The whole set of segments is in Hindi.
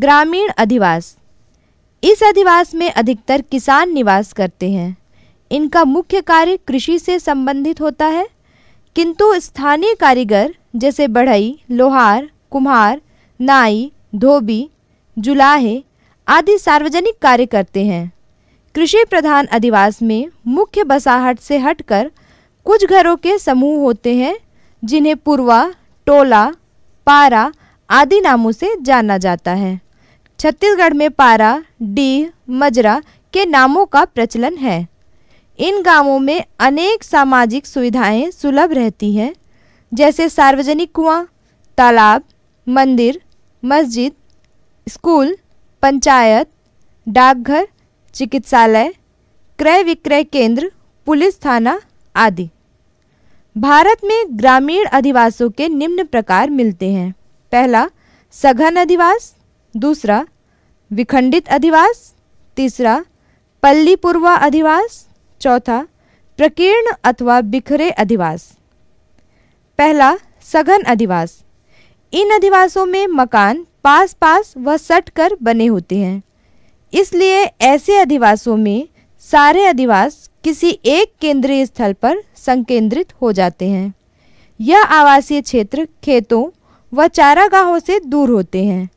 ग्रामीण अधिवास इस अधिवास में अधिकतर किसान निवास करते हैं इनका मुख्य कार्य कृषि से संबंधित होता है किंतु स्थानीय कारीगर जैसे बढ़ई लोहार कुम्हार नाई धोबी जुलाहे आदि सार्वजनिक कार्य करते हैं कृषि प्रधान अधिवास में मुख्य बसाहट से हटकर कुछ घरों के समूह होते हैं जिन्हें पुरवा टोला पारा आदि नामों से जाना जाता है छत्तीसगढ़ में पारा डी मजरा के नामों का प्रचलन है इन गांवों में अनेक सामाजिक सुविधाएं सुलभ रहती हैं जैसे सार्वजनिक कुआं तालाब मंदिर मस्जिद स्कूल पंचायत डाकघर चिकित्सालय क्रय विक्रय केंद्र पुलिस थाना आदि भारत में ग्रामीण अधिवासों के निम्न प्रकार मिलते हैं पहला सघन अधिवास दूसरा विखंडित अधिवास तीसरा पल्ली पूर्वा अधिवास चौथा प्रकीर्ण अथवा बिखरे अधिवास पहला सघन अधिवास इन अधिवासों में मकान पास पास व सट कर बने होते हैं इसलिए ऐसे अधिवासों में सारे अधिवास किसी एक केंद्रीय स्थल पर संकेंद्रित हो जाते हैं यह आवासीय क्षेत्र खेतों व चारागाहों से दूर होते हैं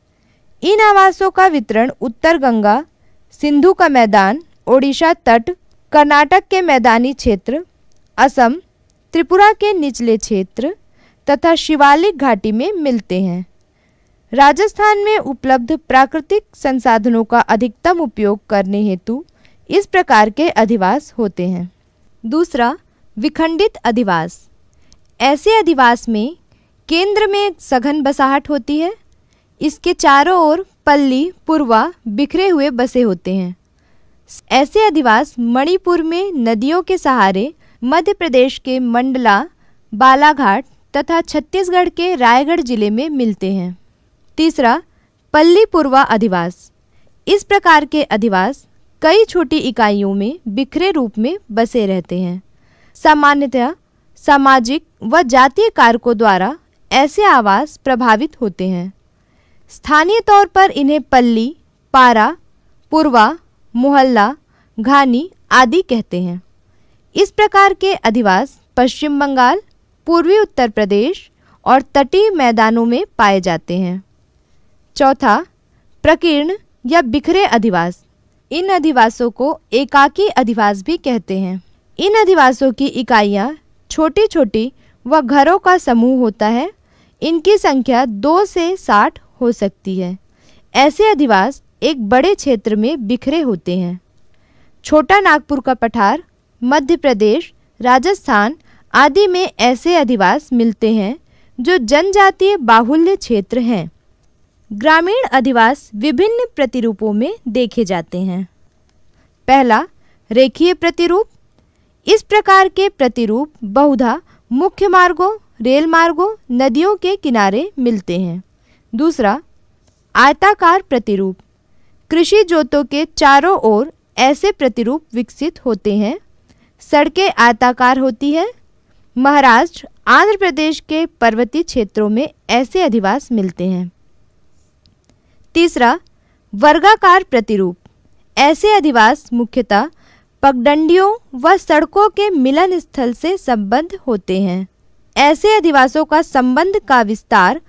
इन आवासों का वितरण उत्तर गंगा सिंधु का मैदान ओडिशा तट कर्नाटक के मैदानी क्षेत्र असम त्रिपुरा के निचले क्षेत्र तथा शिवालिक घाटी में मिलते हैं राजस्थान में उपलब्ध प्राकृतिक संसाधनों का अधिकतम उपयोग करने हेतु इस प्रकार के अधिवास होते हैं दूसरा विखंडित अधिवास ऐसे अधिवास में केंद्र में सघन बसाहट होती है इसके चारों ओर पल्ली पुरवा बिखरे हुए बसे होते हैं ऐसे अधिवास मणिपुर में नदियों के सहारे मध्य प्रदेश के मंडला बालाघाट तथा छत्तीसगढ़ के रायगढ़ जिले में मिलते हैं तीसरा पल्ली पुरवा अधिवास इस प्रकार के अधिवास कई छोटी इकाइयों में बिखरे रूप में बसे रहते हैं सामान्यतः सामाजिक व जातीय कारकों द्वारा ऐसे आवास प्रभावित होते हैं स्थानीय तौर पर इन्हें पल्ली पारा पुरवा मोहल्ला घानी आदि कहते हैं इस प्रकार के अधिवास पश्चिम बंगाल पूर्वी उत्तर प्रदेश और तटीय मैदानों में पाए जाते हैं चौथा प्रकीर्ण या बिखरे अधिवास इन अधिवासों को एकाकी अधिवास भी कहते हैं इन अधिवासों की इकाइयाँ छोटी छोटी व घरों का समूह होता है इनकी संख्या दो से साठ हो सकती है ऐसे अधिवास एक बड़े क्षेत्र में बिखरे होते हैं छोटा नागपुर का पठार मध्य प्रदेश राजस्थान आदि में ऐसे अधिवास मिलते हैं जो जनजातीय बाहुल्य क्षेत्र हैं ग्रामीण अधिवास विभिन्न प्रतिरूपों में देखे जाते हैं पहला रेखीय प्रतिरूप इस प्रकार के प्रतिरूप बहुधा मुख्य मार्गों रेल मार्गों नदियों के किनारे मिलते हैं दूसरा आयताकार प्रतिरूप कृषि जोतों के चारों ओर ऐसे प्रतिरूप विकसित होते हैं सड़कें आयताकार होती हैं महाराष्ट्र आंध्र प्रदेश के पर्वतीय क्षेत्रों में ऐसे अधिवास मिलते हैं तीसरा वर्गाकार प्रतिरूप ऐसे अधिवास मुख्यतः पगडंडियों व सड़कों के मिलन स्थल से संबद्ध होते हैं ऐसे अधिवासों का संबंध का विस्तार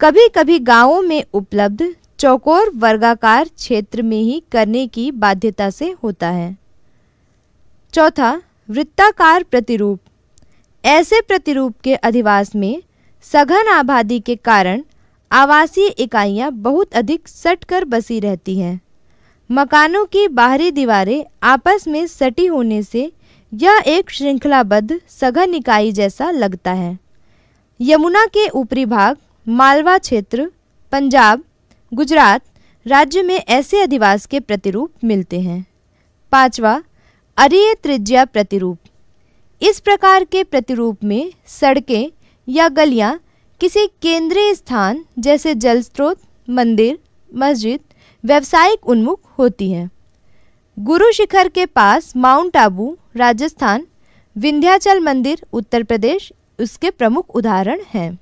कभी कभी गांवों में उपलब्ध चौकोर वर्गाकार क्षेत्र में ही करने की बाध्यता से होता है चौथा वृत्ताकार प्रतिरूप ऐसे प्रतिरूप के अधिवास में सघन आबादी के कारण आवासीय इकाइयां बहुत अधिक सट कर बसी रहती हैं मकानों की बाहरी दीवारें आपस में सटी होने से यह एक श्रृंखलाबद्ध सघन निकाय जैसा लगता है यमुना के ऊपरी भाग मालवा क्षेत्र पंजाब गुजरात राज्य में ऐसे अधिवास के प्रतिरूप मिलते हैं पांचवा अरिय त्रिज्या प्रतिरूप इस प्रकार के प्रतिरूप में सड़कें या गलियां किसी केंद्रीय स्थान जैसे जल स्रोत मंदिर मस्जिद व्यावसायिक उन्मुख होती हैं गुरु शिखर के पास माउंट आबू राजस्थान विंध्याचल मंदिर उत्तर प्रदेश उसके प्रमुख उदाहरण हैं